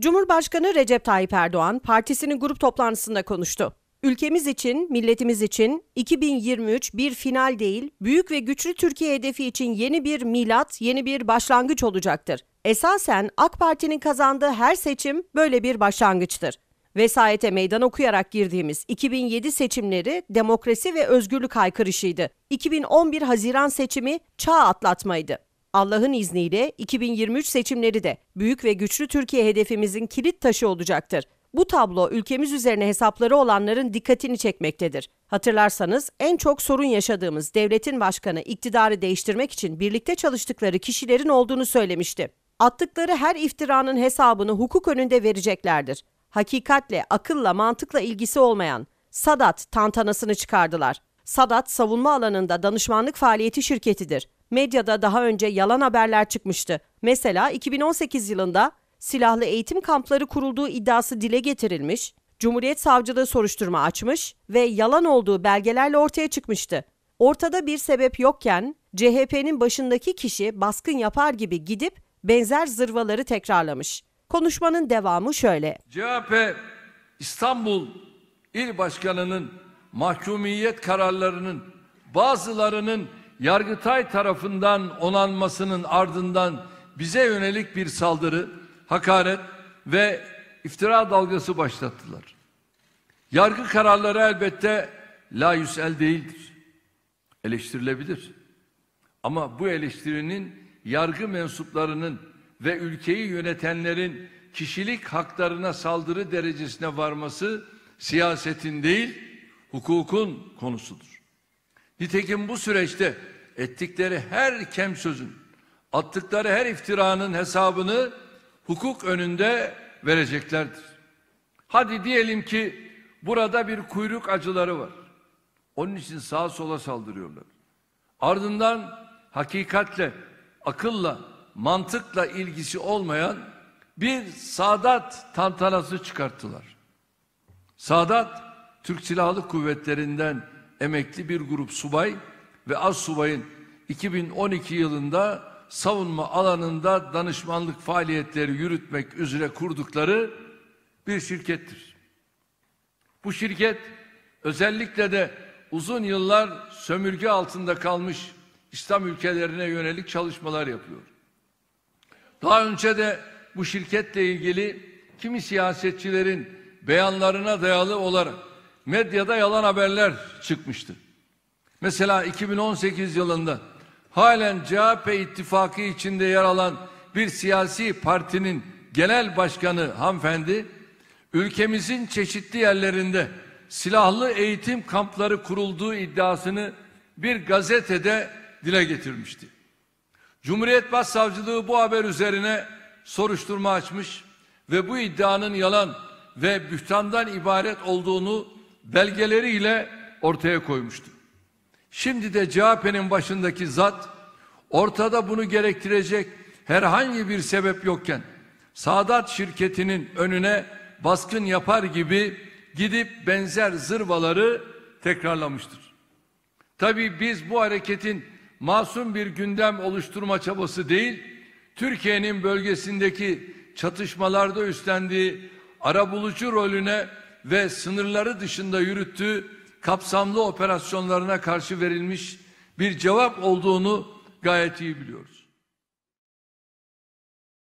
Cumhurbaşkanı Recep Tayyip Erdoğan partisinin grup toplantısında konuştu. Ülkemiz için, milletimiz için 2023 bir final değil, büyük ve güçlü Türkiye hedefi için yeni bir milat, yeni bir başlangıç olacaktır. Esasen AK Parti'nin kazandığı her seçim böyle bir başlangıçtır. Vesayete meydan okuyarak girdiğimiz 2007 seçimleri demokrasi ve özgürlük haykırışıydı. 2011 Haziran seçimi çağ atlatmaydı. Allah'ın izniyle 2023 seçimleri de büyük ve güçlü Türkiye hedefimizin kilit taşı olacaktır. Bu tablo ülkemiz üzerine hesapları olanların dikkatini çekmektedir. Hatırlarsanız en çok sorun yaşadığımız devletin başkanı iktidarı değiştirmek için birlikte çalıştıkları kişilerin olduğunu söylemişti. Attıkları her iftiranın hesabını hukuk önünde vereceklerdir. Hakikatle, akılla, mantıkla ilgisi olmayan Sadat tantanasını çıkardılar. Sadat savunma alanında danışmanlık faaliyeti şirketidir medyada daha önce yalan haberler çıkmıştı. Mesela 2018 yılında silahlı eğitim kampları kurulduğu iddiası dile getirilmiş, Cumhuriyet Savcılığı soruşturma açmış ve yalan olduğu belgelerle ortaya çıkmıştı. Ortada bir sebep yokken CHP'nin başındaki kişi baskın yapar gibi gidip benzer zırvaları tekrarlamış. Konuşmanın devamı şöyle. CHP İstanbul İl Başkanı'nın mahkumiyet kararlarının bazılarının Yargıtay tarafından onanmasının ardından bize yönelik bir saldırı, hakaret ve iftira dalgası başlattılar. Yargı kararları elbette la yüsel değildir. Eleştirilebilir. Ama bu eleştirinin yargı mensuplarının ve ülkeyi yönetenlerin kişilik haklarına saldırı derecesine varması siyasetin değil, hukukun konusudur. Nitekim bu süreçte ettikleri her kem sözün, attıkları her iftiranın hesabını hukuk önünde vereceklerdir. Hadi diyelim ki burada bir kuyruk acıları var. Onun için sağa sola saldırıyorlar. Ardından hakikatle, akılla, mantıkla ilgisi olmayan bir Sadat tantanası çıkarttılar. Sadat Türk Silahlı Kuvvetleri'nden emekli bir grup subay ve az subayın 2012 yılında savunma alanında danışmanlık faaliyetleri yürütmek üzere kurdukları bir şirkettir. Bu şirket özellikle de uzun yıllar sömürge altında kalmış İslam ülkelerine yönelik çalışmalar yapıyor. Daha önce de bu şirketle ilgili kimi siyasetçilerin beyanlarına dayalı olarak medyada yalan haberler çıkmıştı. Mesela 2018 yılında halen CHP ittifakı içinde yer alan bir siyasi partinin genel başkanı hanımefendi ülkemizin çeşitli yerlerinde silahlı eğitim kampları kurulduğu iddiasını bir gazetede dile getirmişti. Cumhuriyet Başsavcılığı bu haber üzerine soruşturma açmış ve bu iddianın yalan ve bühtandan ibaret olduğunu belgeleriyle ortaya koymuştu. Şimdi de CHP'nin başındaki zat ortada bunu gerektirecek herhangi bir sebep yokken Sadat şirketinin önüne baskın yapar gibi gidip benzer zırvaları tekrarlamıştır. Tabii biz bu hareketin masum bir gündem oluşturma çabası değil, Türkiye'nin bölgesindeki çatışmalarda üstlendiği arabulucu rolüne ve sınırları dışında yürüttüğü kapsamlı operasyonlarına karşı verilmiş bir cevap olduğunu gayet iyi biliyoruz.